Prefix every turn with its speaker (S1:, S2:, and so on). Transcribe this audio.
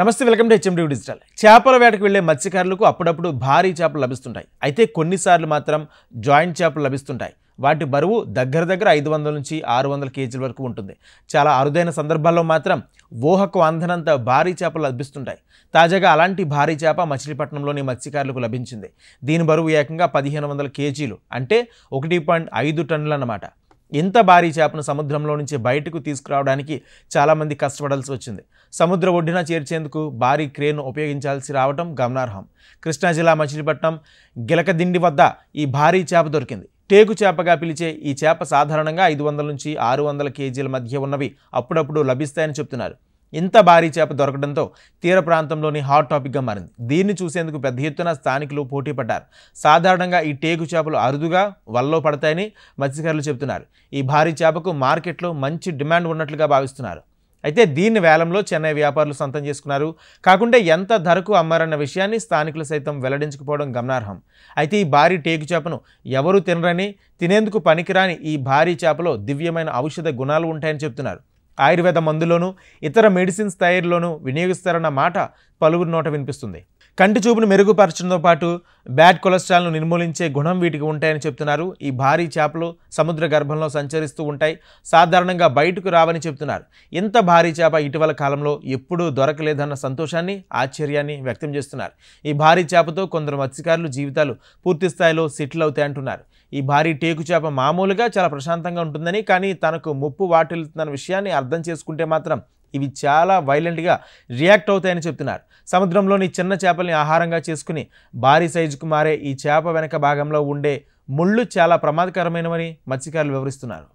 S1: నమస్తే welcome to HMD digital చేపల వేటకు వెళ్లే మత్స్యకారులకు అప్పుడప్పుడు భారీ చేపలు లభిస్తుంటాయి అయితే కొన్నిసార్లు మాత్రం జాయింట్ చేపలు లభిస్తుంటాయి వాటి బరువు దగ్గర దగ్గర ఐదు వందల నుంచి ఆరు వందల కేజీల వరకు ఉంటుంది చాలా అరుదైన సందర్భాల్లో మాత్రం ఊహకు అందనంత భారీ చేపలు లభిస్తుంటాయి తాజాగా అలాంటి భారీ చేప మచిలీపట్నంలోని మత్స్యకారులకు లభించింది దీని బరువు ఏకంగా పదిహేను వందల కేజీలు అంటే ఒకటి పాయింట్ ఐదు టన్నులు అన్నమాట ఇంత భారీ చేపను సముద్రంలో నుంచి బయటకు తీసుకురావడానికి చాలామంది కష్టపడాల్సి వచ్చింది సముద్ర ఒడ్డున చేర్చేందుకు భారీ క్రేన్ ఉపయోగించాల్సి రావడం గమనార్హం కృష్ణా జిల్లా మచిలీపట్నం గిలకదిండి వద్ద ఈ భారీ చేప దొరికింది టేకు చేపగా పిలిచే ఈ చేప సాధారణంగా ఐదు వందల నుంచి ఆరు వందల కేజీల మధ్య ఉన్నవి అప్పుడప్పుడు లభిస్తాయని చెప్తున్నారు ఇంత భారీ చేప దొరకడంతో తీర ప్రాంతంలోని హాట్ టాపిక్గా మారింది దీన్ని చూసేందుకు పెద్ద ఎత్తున స్థానికులు పోటీ పడ్డారు సాధారణంగా ఈ టేకు చేపలు అరుదుగా వల్లో పడతాయని మత్స్యకారులు చెబుతున్నారు ఈ భారీ చేపకు మార్కెట్లో మంచి డిమాండ్ ఉన్నట్లుగా భావిస్తున్నారు అయితే దీన్ని వేలంలో చెన్నై వ్యాపారులు సొంతం చేసుకున్నారు కాకుండా ఎంత ధరకు అమ్మారన్న విషయాన్ని స్థానికులు సైతం వెల్లడించకపోవడం గమనార్హం అయితే ఈ భారీ టేకు చేపను ఎవరూ తినరని తినేందుకు పనికిరాని ఈ భారీ చేపలో దివ్యమైన ఔషధ గుణాలు ఉంటాయని చెప్తున్నారు ఆయుర్వేద మందులోనూ ఇతర మెడిసిన్స్ తయారీలోనూ వినియోగిస్తారన్న మాట పలువురు నోట వినిపిస్తుంది కంటి చూపును మెరుగుపరచడంతో పాటు బ్యాడ్ కొలెస్ట్రాల్ను నిర్మూలించే గుణం వీటికి ఉంటాయని చెప్తున్నారు ఈ భారీ చేపలు సముద్ర గర్భంలో సంచరిస్తూ ఉంటాయి సాధారణంగా బయటకు రావని చెప్తున్నారు ఇంత భారీ చేప ఇటీవల కాలంలో ఎప్పుడూ దొరకలేదన్న సంతోషాన్ని ఆశ్చర్యాన్ని వ్యక్తం చేస్తున్నారు ఈ భారీ చేపతో కొందరు మత్స్యకారులు జీవితాలు పూర్తి స్థాయిలో సెటిల్ అవుతాయంటున్నారు ఈ భారీ టేకు చేప మామూలుగా చాలా ప్రశాంతంగా ఉంటుందని కానీ తనకు ముప్పు వాటిల్లుతున్న విషయాన్ని అర్థం చేసుకుంటే మాత్రం ఇవి చాలా వైలెంట్గా రియాక్ట్ అవుతాయని చెప్తున్నారు సముద్రంలోని చిన్న చేపల్ని ఆహారంగా చేసుకుని భారీ సైజుకు మారే ఈ చేప వెనక భాగంలో ఉండే ముళ్ళు చాలా ప్రమాదకరమైనవని మత్స్యకారులు వివరిస్తున్నారు